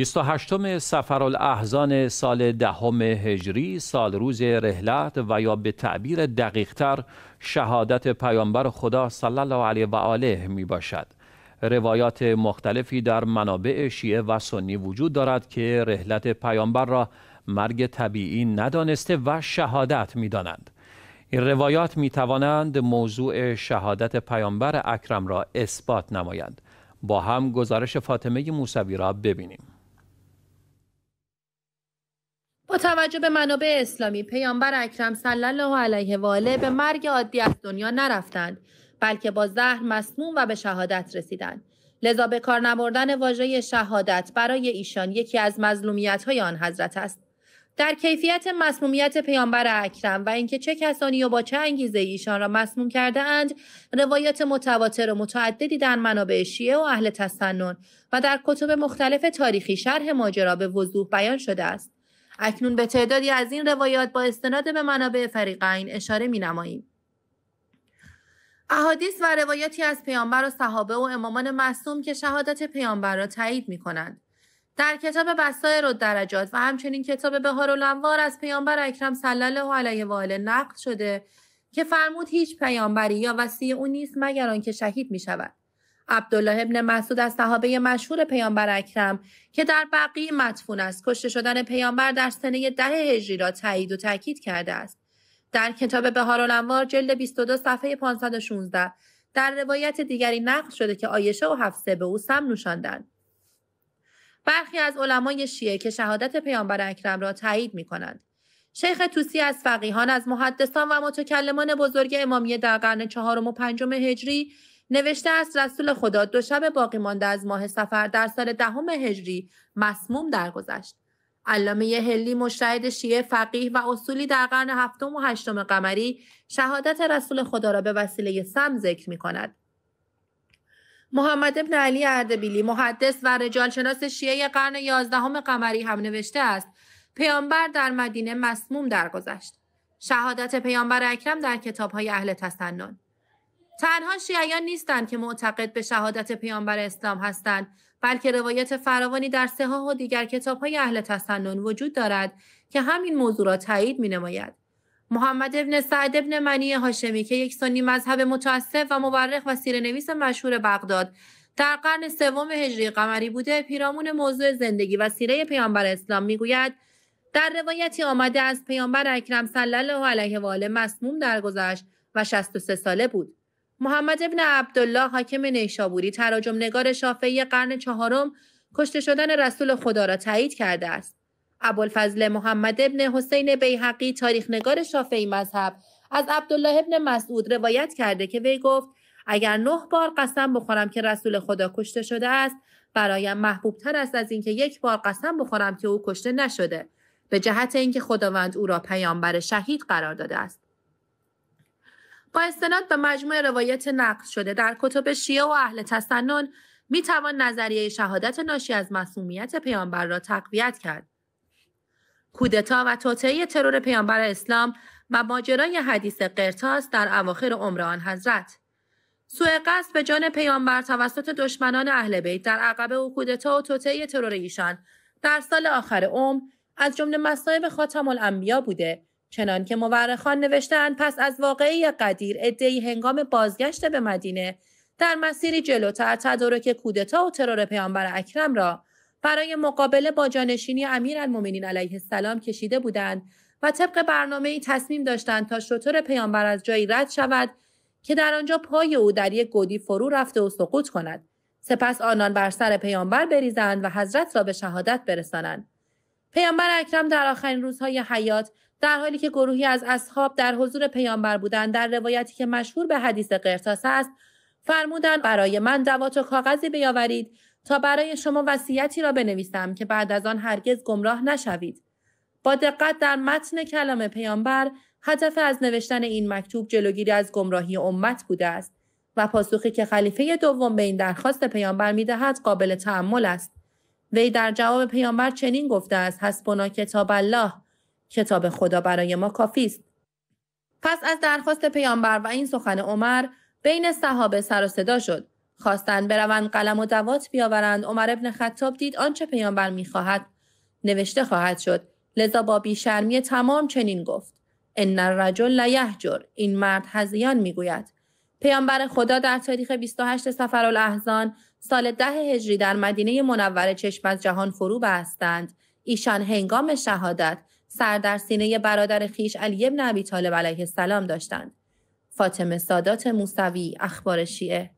28 الاحزان سال دهم هجری سال روز رحلت و یا به تعبیر دقیقتر شهادت پیامبر خدا صلی الله علیه و آله می باشد. روایات مختلفی در منابع شیعه و سنی وجود دارد که رحلت پیامبر را مرگ طبیعی ندانسته و شهادت می دانند. این روایات می توانند موضوع شهادت پیامبر اکرم را اثبات نمایند. با هم گزارش فاطمه موسوی را ببینیم. با توجه به منابع اسلامی پیامبر اکرم صلی الله علیه و آله به مرگ عادی از دنیا نرفتند بلکه با زهر مسموم و به شهادت رسیدند لذا به کار نبردن واژه شهادت برای ایشان یکی از مظلومیت های آن حضرت است در کیفیت مسمومیت پیامبر اکرم و اینکه چه کسانی و با چه انگیزه ایشان را مسموم کرده اند روایات متواتر و متعددی در منابع شیعه و اهل تسنن و در کتب مختلف تاریخی شرح ماجرا به وضوح بیان شده است اکنون به تعدادی از این روایات با استناد به منابع فریقین اشاره می نماییم. احادیث و روایاتی از پیامبر و صحابه و امامان معصوم که شهادت پیامبر را تایید می کنند. در کتاب بسایر و درجات و همچنین کتاب بهار لنوار از پیامبر اکرم صلی الله علیه و آله نقل شده که فرمود هیچ پیامبری یا وسیع او نیست مگر آنکه شهید می شود. عبدالله ابن مسعود از صحابه مشهور پیامبر اکرم که در بقیه مدفون است کشته شدن پیامبر در سنه ده هجری را تایید و تاکید کرده است در کتاب الانوار جلد 22 صفحه 516 در روایت دیگری نقل شده که آیشه و حفصه به او سم نوشاندند برخی از علمای شیعه که شهادت پیامبر اکرم را تایید می کنند. شیخ توسی از فقیهان از محدثان و متکلمان بزرگ امامیه در قرن چهارم و پنجم هجری نوشته است رسول خدا دو شب باقی مانده از ماه سفر در سال دهم هجری مسموم درگذشت علامه هلی مشتهد شیعه فقیه و اصولی در قرن هفتم و هشتم قمری شهادت رسول خدا را به وسیله سم ذکر می کند. محمد ابن علی اردبیلی محدث و رجالشناس شیعه قرن یازدهم قمری هم نوشته است پیامبر در مدینه مسموم درگذشت شهادت پیامبر اکرم در های اهل تسنن تنها شیعیان نیستند که معتقد به شهادت پیامبر اسلام هستند بلکه روایت فراوانی در صحاح و دیگر های اهل تسنن وجود دارد که همین موضوع را تایید مینماید محمد ابن سعد ابن منی هاشمی که یک سنی مذهب متاسف و مورخ و نویس مشهور بغداد در قرن سوم هجری قمری بوده پیرامون موضوع زندگی و سیره پیامبر اسلام میگوید در روایتی آمده از پیامبر اکرم صلی الله علیه و آله مسموم درگذشت و 63 ساله بود محمد ابن عبدالله حاکم نیشابوری تراجم نگار شافعی قرن چهارم کشته شدن رسول خدا را تایید کرده است. ابوالفضل محمد ابن حسین بیحقی تاریخ نگار شافعی مذهب از عبدالله ابن مسعود روایت کرده که وی گفت اگر نه بار قسم بخورم که رسول خدا کشته شده است برایم تر است از اینکه یک بار قسم بخورم که او کشته نشده به جهت اینکه خداوند او را پیامبر شهید قرار داده است با استناد به مجموع روایت نقل شده در کتب شیعه و اهل تسنن می توان نظریه شهادت ناشی از مصومیت پیامبر را تقویت کرد. کودتا و توطعه ترور پیامبر اسلام و ماجرای حدیث قرتاس در اواخر عمر آن حضرت سوء قصد به جان پیامبر توسط دشمنان اهل بیت در عقبه و کودتا و توطعه ترور ایشان در سال آخر عمر از جمله مصائب خاتم الانبیا بوده چنان که مورخان نوشتن پس از واقعی قدیر ادهی هنگام بازگشت به مدینه در مسیری جلوتر تدارک کودتا و ترور پیامبر اکرم را برای مقابله با جانشینی امیرالمؤمنین علیه السلام کشیده بودند و طبق برنامه ای تصمیم داشتند تا شطور پیامبر از جایی رد شود که در آنجا پای او در یک گودی فرو رفته و سقوط کند سپس آنان بر سر پیامبر بریزند و حضرت را به شهادت برسانند پیامبر اکرم در آخرین روزهای حیات در حالی که گروهی از اصحاب در حضور پیامبر بودند در روایتی که مشهور به حدیث قرطاس است فرمودند برای من دوات و کاغذی بیاورید تا برای شما وصیتی را بنویسم که بعد از آن هرگز گمراه نشوید با دقت در متن کلام پیامبر هدف از نوشتن این مکتوب جلوگیری از گمراهی امت بوده است و پاسخی که خلیفه دوم به این درخواست پیامبر میدهد قابل تعمل است وی در جواب پیامبر چنین گفته است حسبنا کتاب الله کتاب خدا برای ما کافی است پس از درخواست پیامبر و این سخن عمر بین صحابه سر و صدا شد خواستند بروند قلم و دوات بیاورند عمر ابن خطاب دید آنچه پیامبر میخواهد نوشته خواهد شد لذا با بیشرمی تمام چنین گفت ان الرجل لیهجر این مرد هزیان میگوید پیامبر خدا در تاریخ 28 سفر الاحزان سال ده هجری در مدینه منور چشم از جهان فرو بستند ایشان هنگام شهادت سر در سینه برادر خیش علی ابن ابی طالب علیه السلام داشتند فاطمه سادات موسوی اخبار شیعه